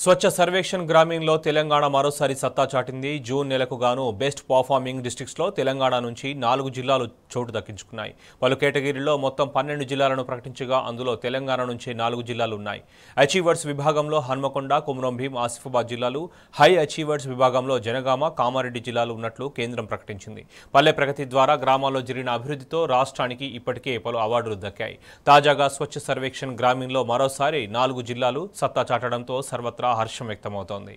స్వచ్ఛ సర్వేక్షణ్ గ్రామీణలో తెలంగాణ మరోసారి సత్తా చాటింది జూన్ నెలకు గాను బెస్ట్ పర్ఫార్మింగ్ డిస్టిక్స్లో తెలంగాణ నుంచి నాలుగు జిల్లాలు చోటు దక్కించుకున్నాయి పలు కేటగిరీల్లో మొత్తం పన్నెండు జిల్లాలను ప్రకటించగా అందులో తెలంగాణ నుంచి నాలుగు జిల్లాలు ఉన్నాయి అచీవర్స్ విభాగంలో హన్మకొండ కుమరం భీం ఆసిఫాబాద్ జిల్లాలు హై అచీవర్స్ విభాగంలో జనగామ కామారెడ్డి జిల్లాలు ఉన్నట్లు కేంద్రం ప్రకటించింది పల్లె ప్రగతి ద్వారా గ్రామాల్లో జరిగిన అభివృద్ధితో రాష్ట్రానికి ఇప్పటికే పలు అవార్డులు దక్కాయి తాజాగా స్వచ్ఛ సర్వేక్షణ్ గ్రామీణలో మరోసారి నాలుగు జిల్లాలు సత్తా చాటడంతో సర్వత్రా హర్షం వ్యక్తమవుతోంది